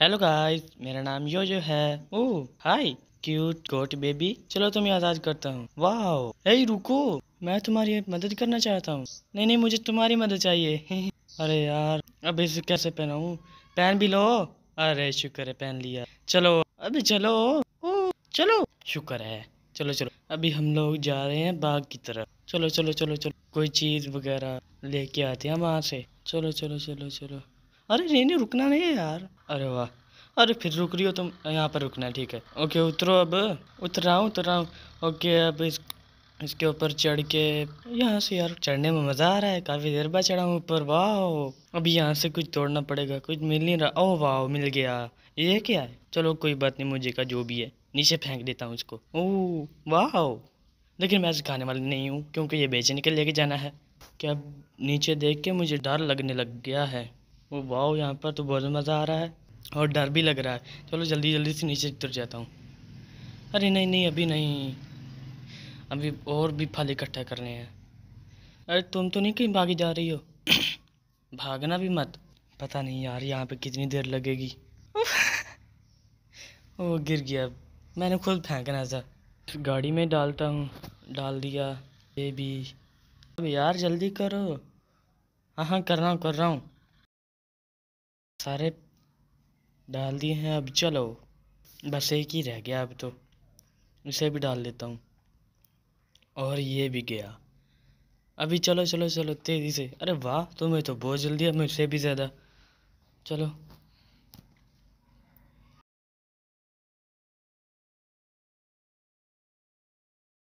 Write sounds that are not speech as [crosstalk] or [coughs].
hello guys मेरा नाम यो जो है ओ हाय क्यूट गोट बेबी चलो तुम्हें आजाद करता हूँ वाह रुको मैं तुम्हारी मदद करना चाहता हूँ नहीं नहीं मुझे तुम्हारी मदद चाहिए [laughs] अरे यार अब इसे कैसे पहनाऊ पहन भी लो अरे शुक्र है पहन लिया चलो अभी चलो ओ चलो शुक्र है चलो चलो अभी हम लोग जा रहे हैं बाग की तरफ चलो चलो चलो चलो कोई चीज़ वगैरह लेके आते हैं वहाँ से चलो चलो चलो चलो अरे नहीं रुकना नहीं है यार अरे वाह अरे फिर रुक रही हो तुम यहाँ पर रुकना है ठीक है ओके उतरो अब उतर रहा हूँ उतर रहा हूँ ओके अब इस इसके ऊपर चढ़ के यहाँ से यार चढ़ने में मज़ा आ रहा है काफ़ी देर बाद चढ़ा हूँ ऊपर वाह अभी यहाँ से कुछ तोड़ना पड़ेगा कुछ मिल नहीं रहा ओह वाह मिल गया ये क्या है चलो कोई बात नहीं मुझे का जो भी है नीचे फेंक देता हूँ इसको ओह वाह लेकिन मैं इसे खाने वाली नहीं हूँ क्योंकि ये बेचने के लेके जाना है क्या नीचे देख के मुझे डर लगने लग गया है वो वाओ यहाँ पर तो बहुत मज़ा आ रहा है और डर भी लग रहा है चलो जल्दी जल्दी से नीचे उतर जाता हूँ अरे नहीं नहीं अभी नहीं अभी और भी फल इकट्ठा करने हैं अरे तुम तो नहीं कहीं भागी जा रही हो [coughs] भागना भी मत पता नहीं यार यहाँ पे कितनी देर लगेगी वो [laughs] गिर गया मैंने खुद फेंकना था गाड़ी में डालता हूँ डाल दिया ये भी अब यार जल्दी करो हाँ हाँ कर रहा हूँ कर रहा हूँ सारे डाल दिए हैं अब चलो बस एक ही रह गया अब तो इसे भी डाल देता हूँ और ये भी गया अभी चलो चलो चलो तेज़ी से अरे वाह तुम्हें तो बहुत जल्दी है मुझसे भी ज़्यादा चलो